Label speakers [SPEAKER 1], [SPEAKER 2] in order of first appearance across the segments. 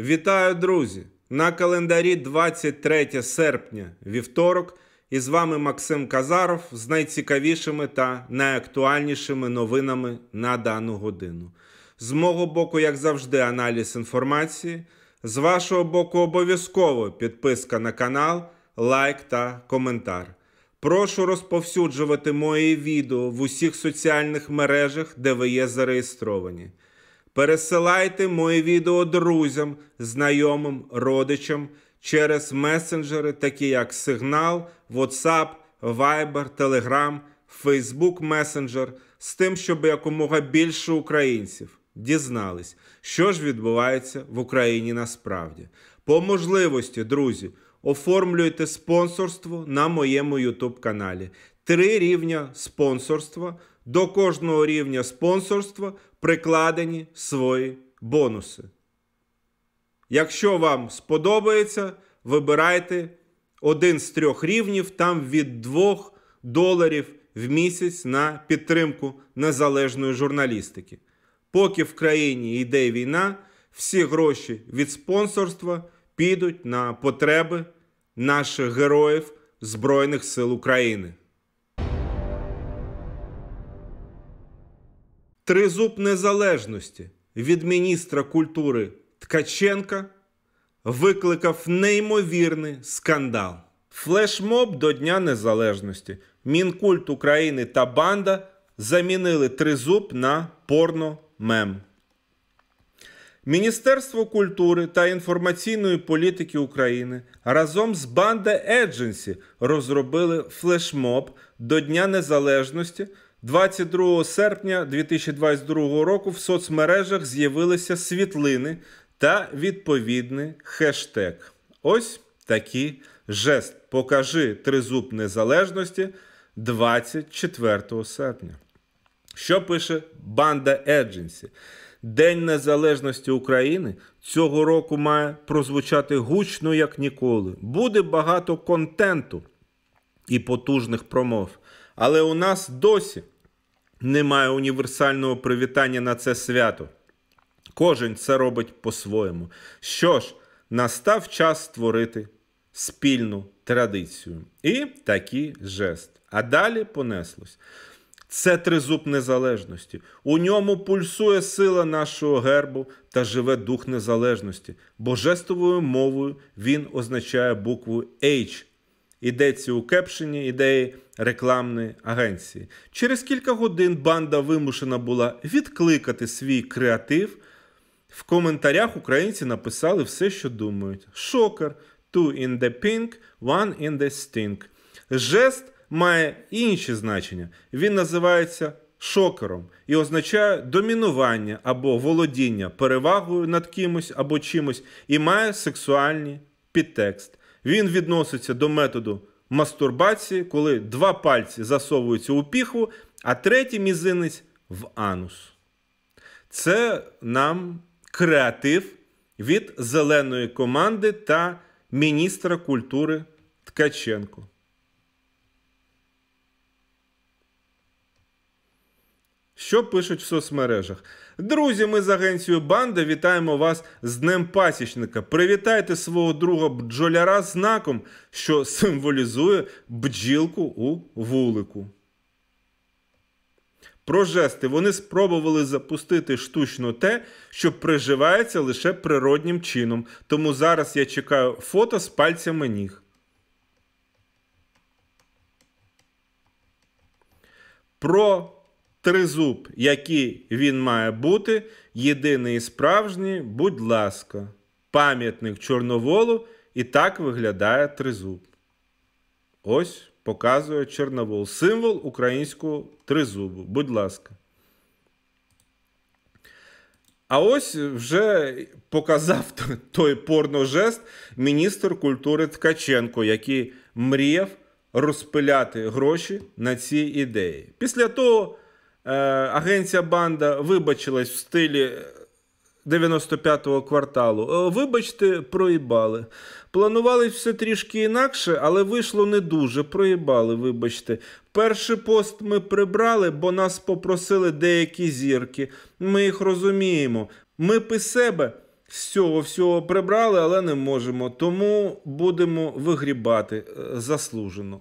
[SPEAKER 1] Вітаю, друзі! На календарі 23 серпня, вівторок, і з вами Максим Казаров з найцікавішими та найактуальнішими новинами на дану годину. З мого боку, як завжди, аналіз інформації. З вашого боку, обов'язково підписка на канал, лайк та коментар. Прошу розповсюджувати мої відео в усіх соціальних мережах, де ви є зареєстровані. Пересилайте мої відео друзям, знайомим, родичам через месенджери, такі як Сигнал, WhatsApp, Viber, Telegram, Facebook Messenger, з тим, щоб якомога більше українців дізнались, що ж відбувається в Україні насправді. По можливості, друзі, оформлюйте спонсорство на моєму YouTube каналі. Три рівня спонсорства. До кожного рівня спонсорства прикладені свої бонуси. Якщо вам сподобається, вибирайте один з трьох рівнів, там від 2 доларів в місяць на підтримку незалежної журналістики. Поки в країні йде війна, всі гроші від спонсорства підуть на потреби наших героїв Збройних сил України. Тризуб незалежності від міністра культури Ткаченка викликав неймовірний скандал. Флешмоб до Дня Незалежності. Мінкульт України та банда замінили тризуб на порномем. Міністерство культури та інформаційної політики України разом з банда Едженсі розробили флешмоб до Дня Незалежності. 22 серпня 2022 року в соцмережах з'явилися світлини та відповідний хештег. Ось такий жест. Покажи тризуб незалежності 24 серпня. Що пише банда Едженсі? День Незалежності України цього року має прозвучати гучно як ніколи. Буде багато контенту і потужних промов. Але у нас досі немає універсального привітання на це свято. Кожен це робить по-своєму. Що ж, настав час створити спільну традицію. І такий жест. А далі понеслось. Це тризуб незалежності. У ньому пульсує сила нашого гербу та живе дух незалежності. Божествовою мовою він означає букву H Ідеться у кепшені ідеї рекламної агенції. Через кілька годин банда вимушена була відкликати свій креатив. В коментарях українці написали все, що думають. Шокер, two in the pink, one in the stink. Жест має інші значення. Він називається шокером і означає домінування або володіння перевагою над кимось або чимось і має сексуальний підтекст він відноситься до методу мастурбації, коли два пальці засовуються у піху, а третій мізинець в анус. Це нам креатив від зеленої команди та міністра культури Ткаченко. Що пишуть в соцмережах? Друзі, ми з агенцією банда вітаємо вас з Днем Пасічника. Привітайте свого друга бджоляра знаком, що символізує бджілку у вулику. Про жести вони спробували запустити штучно те, що приживається лише природнім чином. Тому зараз я чекаю фото з пальцями ніг. Про тризуб, який він має бути, єдиний і справжній, будь ласка, пам'ятник Чорноволу і так виглядає тризуб. Ось показує Чорновол. Символ українського тризубу. Будь ласка. А ось вже показав той порножест міністр культури Ткаченко, який мріяв розпиляти гроші на ці ідеї. Після того Е, агенція банда вибачилась в стилі 95-го кварталу. Е, вибачте, проїбали. Планували все трішки інакше, але вийшло не дуже. Проїбали, вибачте. Перший пост ми прибрали, бо нас попросили деякі зірки. Ми їх розуміємо. Ми пи себе. Всього всього прибрали, але не можемо, тому будемо вигрібати е, заслужено.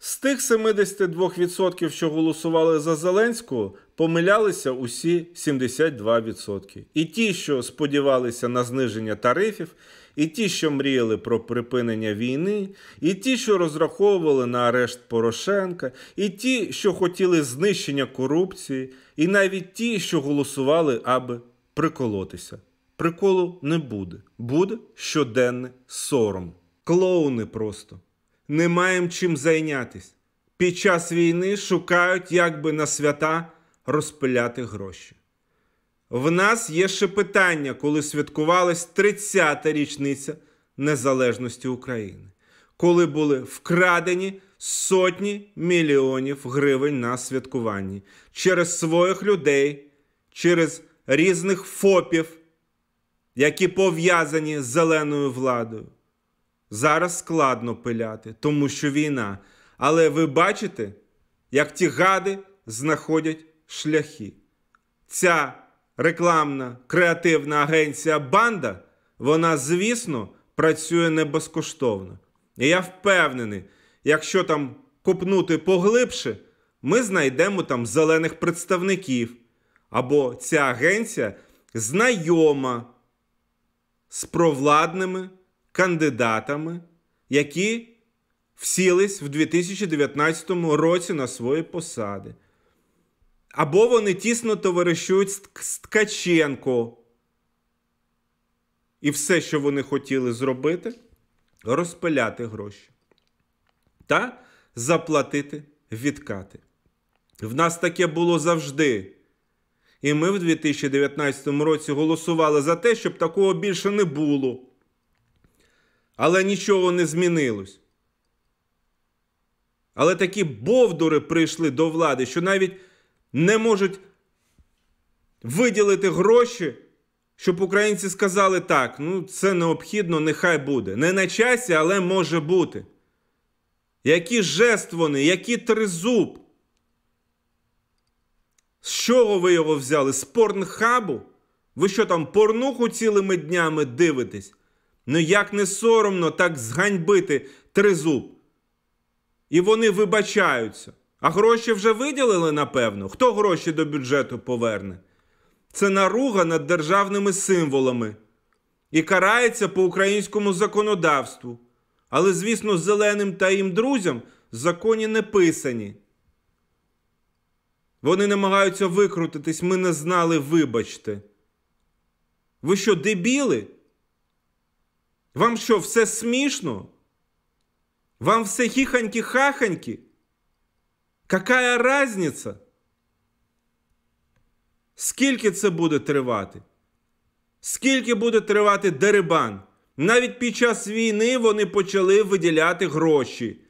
[SPEAKER 1] З тих 72%, що голосували за Зеленського, помилялися усі 72%. І ті, що сподівалися на зниження тарифів, і ті, що мріяли про припинення війни, і ті, що розраховували на арешт Порошенка, і ті, що хотіли знищення корупції, і навіть ті, що голосували, аби приколотися. Приколу не буде. Буде щоденний сором. Клоуни просто не маємо чим зайнятись. Під час війни шукають, як би на свята розпиляти гроші. В нас є ще питання, коли святкувалась 30-та річниця Незалежності України, коли були вкрадені сотні мільйонів гривень на святкуванні через своїх людей, через різних фопів, які пов'язані з зеленою владою. Зараз складно пиляти, тому що війна. Але ви бачите, як ті гади знаходять шляхи. Ця рекламна креативна агенція банда, вона, звісно, працює не безкоштовно. І я впевнений, якщо там копнути поглибше, ми знайдемо там зелених представників. Або ця агенція знайома з провладними кандидатами, які всілись в 2019 році на свої посади. Або вони тісно товаришують з Ткаченко. І все, що вони хотіли зробити, розпиляти гроші та заплатити відкати. В нас таке було завжди. І ми в 2019 році голосували за те, щоб такого більше не було але нічого не змінилось. Але такі бовдури прийшли до влади, що навіть не можуть виділити гроші, щоб українці сказали так, ну це необхідно, нехай буде. Не на часі, але може бути. Які жест вони, які тризуб? З чого ви його взяли? З порнхабу? Ви що там порнуху цілими днями дивитесь? Ну як не соромно так зганьбити тризуб? І вони вибачаються. А гроші вже виділили, напевно. Хто гроші до бюджету поверне? Це наруга над державними символами і карається по українському законодавству. Але, звісно, зеленим та їм друзям законі не писані. Вони намагаються викрутитись, ми не знали, вибачте. Ви що, дебіли? Вам що, все смішно? Вам все хіханьки-хаханьки? Какая разниця? Скільки це буде тривати? Скільки буде тривати дерибан? Навіть під час війни вони почали виділяти гроші.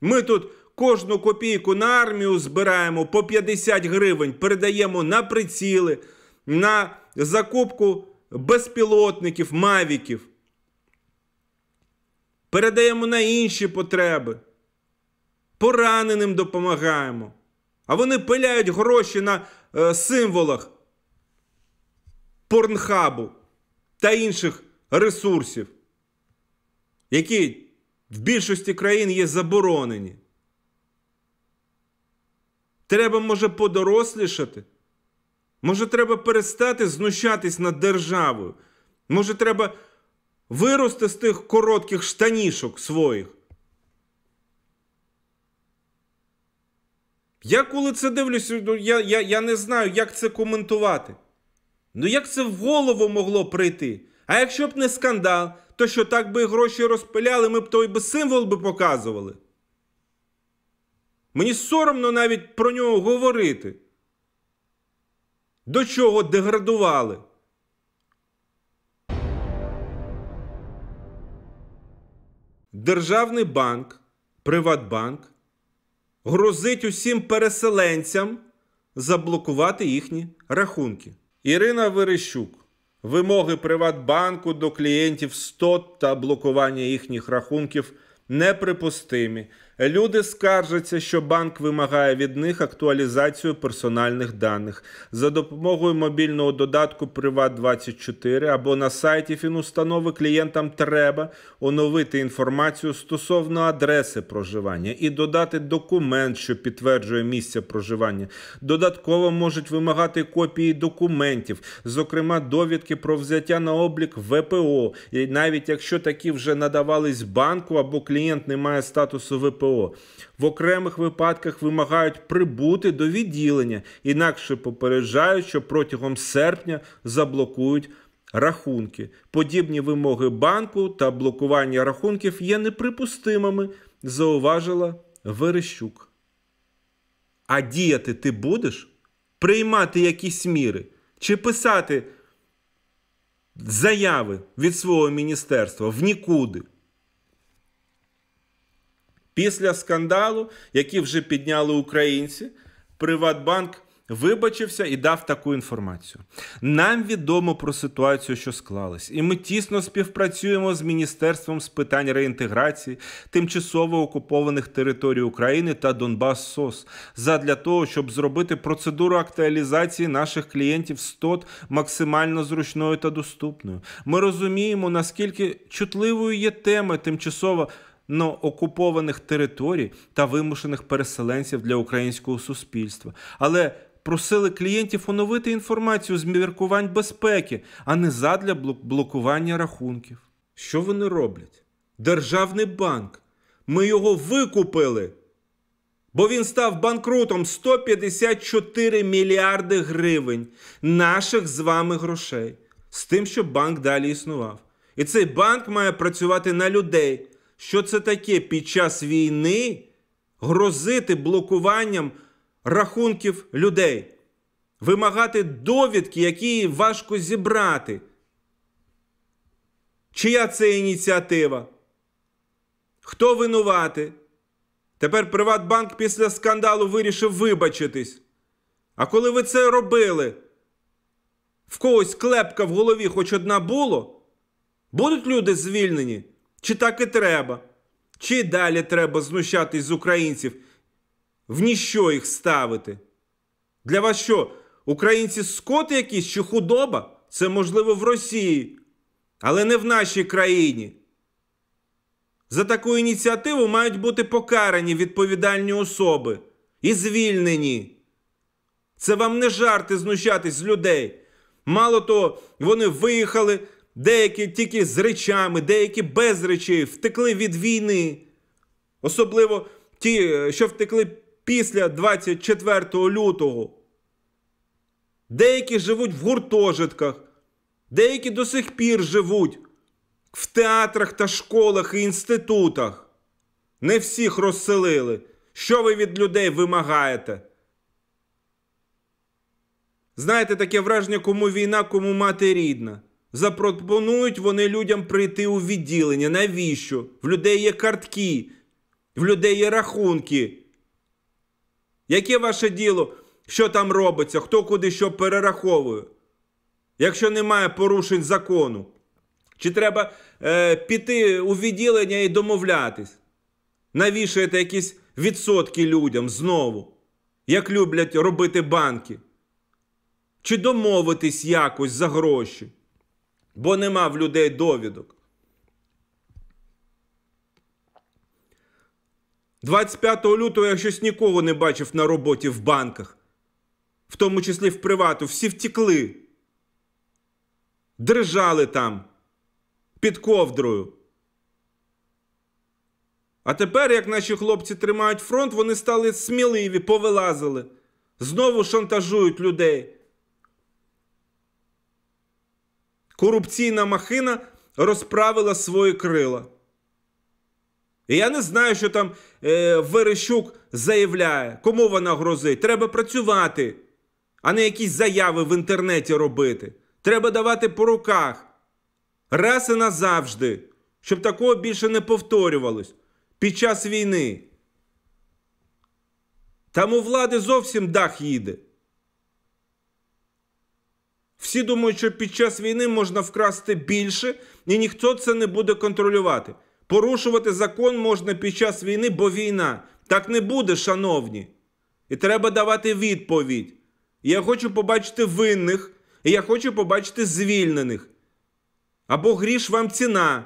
[SPEAKER 1] Ми тут кожну копійку на армію збираємо по 50 гривень, передаємо на приціли, на закупку безпілотників, мавіків передаємо на інші потреби, пораненим допомагаємо. А вони пиляють гроші на е, символах порнхабу та інших ресурсів, які в більшості країн є заборонені. Треба, може, подорослішати. Може, треба перестати знущатись над державою. Може, треба Виросте з тих коротких штанішок своїх. Я коли це дивлюся, ну, я, я, я не знаю, як це коментувати. Ну, як це в голову могло прийти? А якщо б не скандал, то що так би гроші розпиляли, ми б той би символ би показували. Мені соромно навіть про нього говорити. До чого деградували? Державний банк, Приватбанк грозить усім переселенцям заблокувати їхні рахунки. Ірина Верещук. Вимоги Приватбанку до клієнтів 100 та блокування їхніх рахунків неприпустимі. Люди скаржаться, що банк вимагає від них актуалізацію персональних даних за допомогою мобільного додатку Приват24 або на сайті фінустанови клієнтам треба оновити інформацію стосовно адреси проживання і додати документ, що підтверджує місце проживання. Додатково можуть вимагати копії документів, зокрема довідки про взяття на облік ВПО, і навіть якщо такі вже надавались банку або клієнт не має статусу ВПО. ВПО. В окремих випадках вимагають прибути до відділення, інакше попереджають, що протягом серпня заблокують. Рахунки, подібні вимоги банку та блокування рахунків є неприпустимими, зауважила Верещук. А діяти ти будеш? Приймати якісь міри чи писати заяви від свого міністерства в нікуди? Після скандалу, який вже підняли українці, Приватбанк вибачився і дав таку інформацію. Нам відомо про ситуацію, що склалась, і ми тісно співпрацюємо з міністерством з питань реінтеграції тимчасово окупованих територій України та Донбас СОС задля того, щоб зробити процедуру актуалізації наших клієнтів з максимально зручною та доступною. Ми розуміємо, наскільки чутливою є тема тимчасово на окупованих територій та вимушених переселенців для українського суспільства. Але просили клієнтів оновити інформацію з міркувань безпеки, а не задля блокування рахунків. Що вони роблять? Державний банк. Ми його викупили. Бо він став банкрутом 154 мільярди гривень наших з вами грошей з тим, щоб банк далі існував. І цей банк має працювати на людей, що це таке під час війни грозити блокуванням рахунків людей, вимагати довідки, які важко зібрати. Чия це ініціатива? Хто винувати? Тепер Приватбанк після скандалу вирішив вибачитись. А коли ви це робили, в когось клепка в голові хоч одна було, будуть люди звільнені? Чи так і треба? Чи далі треба знущатись з українців, в ніщо їх ставити? Для вас що? Українці скот якісь чи худоба? Це можливо в Росії, але не в нашій країні. За таку ініціативу мають бути покарані відповідальні особи і звільнені. Це вам не жарти знущатись з людей. Мало того, вони виїхали, деякі тільки з речами, деякі без речей втекли від війни. Особливо ті, е, що втекли після 24 лютого. Деякі живуть в гуртожитках, деякі до сих пір живуть в театрах та школах і інститутах. Не всіх розселили. Що ви від людей вимагаєте? Знаєте, таке враження, кому війна, кому мати рідна. Запропонують вони людям прийти у відділення. Навіщо? В людей є картки, в людей є рахунки. Яке ваше діло, що там робиться, хто куди що перераховує? Якщо немає порушень закону, чи треба е, піти у відділення і домовлятись? Навішаєте якісь відсотки людям знову, як люблять робити банки? Чи домовитись якось за гроші? бо нема в людей довідок. 25 лютого я щось нікого не бачив на роботі в банках, в тому числі в привату, всі втікли, дрижали там під ковдрою. А тепер, як наші хлопці тримають фронт, вони стали сміливі, повилазили, знову шантажують людей. корупційна махина розправила свої крила. І я не знаю, що там е, Верещук заявляє, кому вона грозить. Треба працювати, а не якісь заяви в інтернеті робити. Треба давати по руках. Раз і назавжди, щоб такого більше не повторювалось під час війни. Там у влади зовсім дах їде. Всі думають, що під час війни можна вкрасти більше, і ніхто це не буде контролювати. Порушувати закон можна під час війни, бо війна. Так не буде, шановні. І треба давати відповідь. я хочу побачити винних, і я хочу побачити звільнених. Або гріш вам ціна.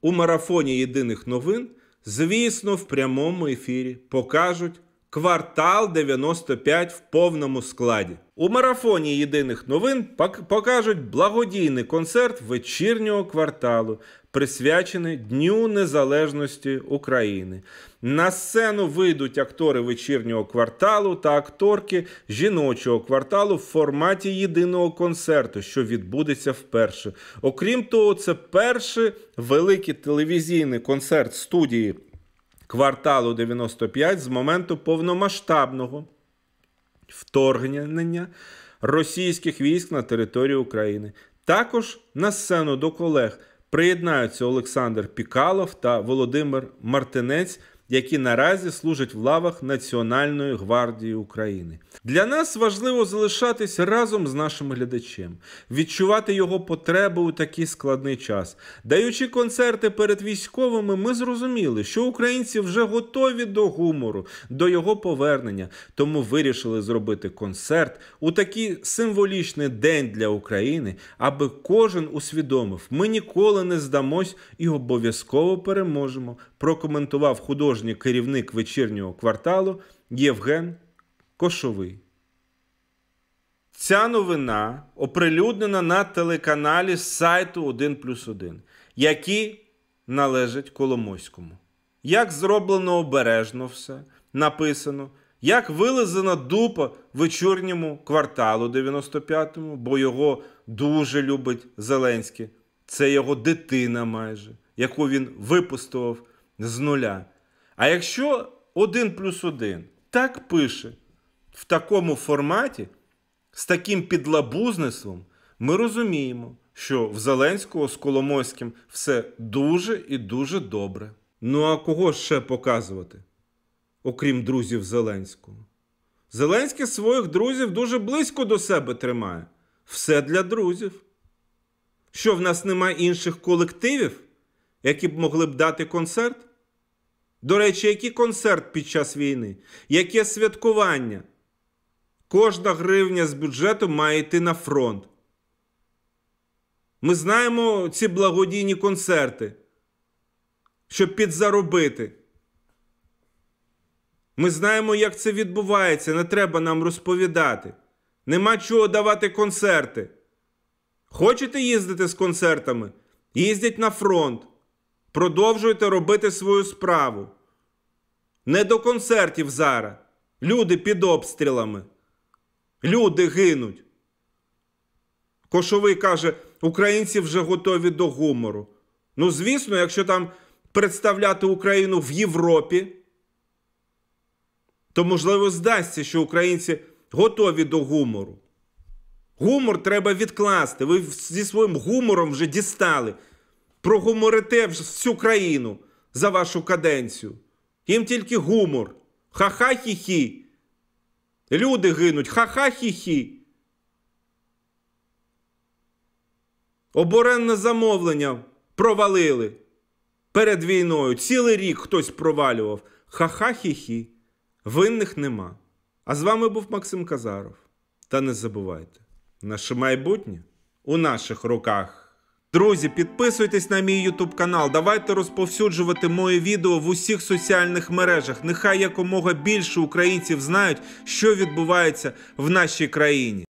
[SPEAKER 1] У марафоні єдиних новин, звісно, в прямому ефірі покажуть. Квартал 95 в повному складі. У марафоні єдиних новин покажуть благодійний концерт вечірнього кварталу, присвячений Дню Незалежності України. На сцену вийдуть актори вечірнього кварталу та акторки жіночого кварталу в форматі єдиного концерту, що відбудеться вперше. Окрім того, це перший великий телевізійний концерт студії кварталу 95 з моменту повномасштабного вторгнення російських військ на територію України. Також на сцену до колег приєднаються Олександр Пікалов та Володимир Мартинець які наразі служать в лавах Національної гвардії України. Для нас важливо залишатись разом з нашим глядачем, відчувати його потреби у такий складний час. Даючи концерти перед військовими, ми зрозуміли, що українці вже готові до гумору, до його повернення, тому вирішили зробити концерт у такий символічний день для України, аби кожен усвідомив, ми ніколи не здамось і обов'язково переможемо. Прокоментував художник художній керівник вечірнього кварталу Євген Кошовий. Ця новина оприлюднена на телеканалі з сайту 1 плюс 1, який належить Коломойському. Як зроблено обережно все написано, як вилизана дупа вечірньому кварталу 95-му, бо його дуже любить Зеленський. Це його дитина майже, яку він випустував з нуля. А якщо 1 плюс 1 так пише в такому форматі, з таким підлабузництвом, ми розуміємо, що в Зеленського з Коломойським все дуже і дуже добре. Ну а кого ще показувати, окрім друзів Зеленського? Зеленський своїх друзів дуже близько до себе тримає. Все для друзів. Що в нас немає інших колективів, які б могли б дати концерт? До речі, який концерт під час війни, яке святкування? Кожна гривня з бюджету має йти на фронт. Ми знаємо ці благодійні концерти, щоб підзаробити. Ми знаємо, як це відбувається. Не треба нам розповідати. Нема чого давати концерти. Хочете їздити з концертами? Їздять на фронт. Продовжуйте робити свою справу. Не до концертів зараз. Люди під обстрілами. Люди гинуть. Кошовий каже, українці вже готові до гумору. Ну, звісно, якщо там представляти Україну в Європі, то можливо здасться, що українці готові до гумору. Гумор треба відкласти. Ви зі своїм гумором вже дістали. Прогуморите всю країну за вашу каденцію їм тільки гумор. Ха-ха-хі-хі. Люди гинуть, ха-ха-хі-хі. Оборенне замовлення провалили перед війною. Цілий рік хтось провалював. Ха-ха-хі-хі. Винних нема. А з вами був Максим Казаров. Та не забувайте, наше майбутнє у наших руках. Друзі, підписуйтесь на мій YouTube канал. Давайте розповсюджувати моє відео в усіх соціальних мережах. Нехай якомога більше українців знають, що відбувається в нашій країні.